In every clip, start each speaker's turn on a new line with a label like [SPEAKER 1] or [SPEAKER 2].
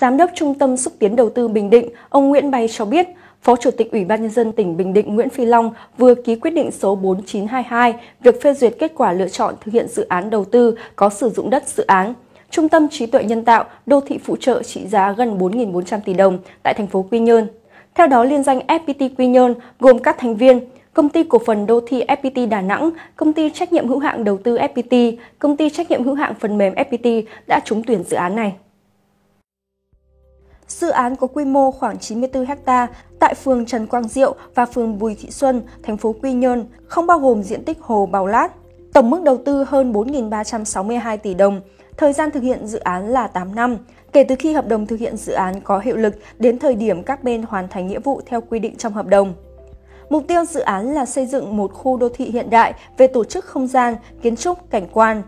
[SPEAKER 1] Giám đốc Trung tâm Xúc tiến Đầu tư Bình Định, ông Nguyễn Bay cho biết, Phó Chủ tịch Ủy ban Nhân dân tỉnh Bình Định Nguyễn Phi Long vừa ký quyết định số 4922 việc phê duyệt kết quả lựa chọn thực hiện dự án đầu tư có sử dụng đất dự án. Trung tâm trí tuệ nhân tạo đô thị phụ trợ trị giá gần 4.400 tỷ đồng tại thành phố Quy Nhơn. Theo đó, liên danh FPT Quy Nhơn gồm các thành viên Công ty cổ phần đô thị FPT Đà Nẵng, Công ty trách nhiệm hữu hạn đầu tư FPT, Công ty trách nhiệm hữu hạn phần mềm FPT đã trúng tuyển dự án này. Dự án có quy mô khoảng 94 ha tại phường Trần Quang Diệu và phường Bùi Thị Xuân, thành phố Quy Nhơn, không bao gồm diện tích hồ Bào Lát. Tổng mức đầu tư hơn 4.362 tỷ đồng, thời gian thực hiện dự án là 8 năm, kể từ khi hợp đồng thực hiện dự án có hiệu lực đến thời điểm các bên hoàn thành nghĩa vụ theo quy định trong hợp đồng. Mục tiêu dự án là xây dựng một khu đô thị hiện đại về tổ chức không gian, kiến trúc, cảnh quan,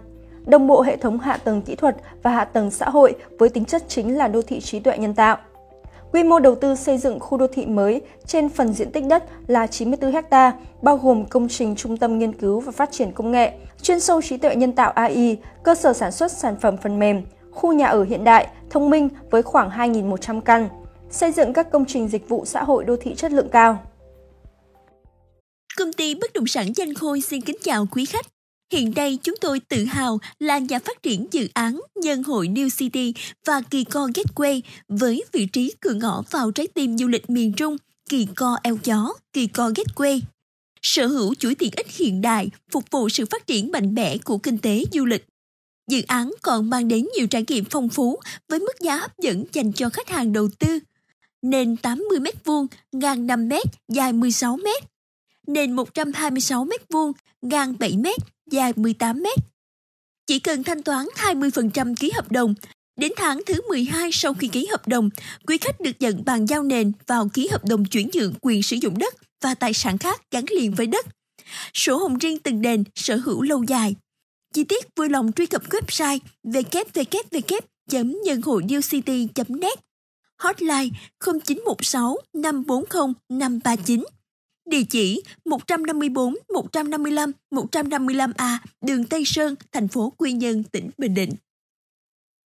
[SPEAKER 1] đồng bộ hệ thống hạ tầng kỹ thuật và hạ tầng xã hội với tính chất chính là đô thị trí tuệ nhân tạo. Quy mô đầu tư xây dựng khu đô thị mới trên phần diện tích đất là 94 ha, bao gồm công trình trung tâm nghiên cứu và phát triển công nghệ, chuyên sâu trí tuệ nhân tạo AI, cơ sở sản xuất sản phẩm phần mềm, khu nhà ở hiện đại, thông minh với khoảng 2.100 căn, xây dựng các công trình dịch vụ xã hội đô thị chất lượng cao. Công ty bất động sản Danh Khôi xin kính chào quý khách.
[SPEAKER 2] Hiện nay chúng tôi tự hào là nhà phát triển dự án nhân hội New City và Kỳ Co Gateway với vị trí cửa ngõ vào trái tim du lịch miền Trung, Kỳ Co Eo Gió, Kỳ Co Gateway. Sở hữu chuỗi tiện ích hiện đại phục vụ sự phát triển mạnh mẽ của kinh tế du lịch. Dự án còn mang đến nhiều trải nghiệm phong phú với mức giá hấp dẫn dành cho khách hàng đầu tư. Nền 80m2, ngang 5m, dài 16m, nền 126 m2, ngang 7 m, dài 18 m. Chỉ cần thanh toán 20% ký hợp đồng, đến tháng thứ 12 sau khi ký hợp đồng, quý khách được nhận bàn giao nền vào ký hợp đồng chuyển nhượng quyền sử dụng đất và tài sản khác gắn liền với đất. Sổ hồng riêng từng đền sở hữu lâu dài. Chi tiết vui lòng truy cập website www.nhânhộinewcity.net Hotline 0916 540 539 Địa chỉ 154, 155, 155A, đường Tây Sơn, thành phố Quy Nhơn, tỉnh Bình Định.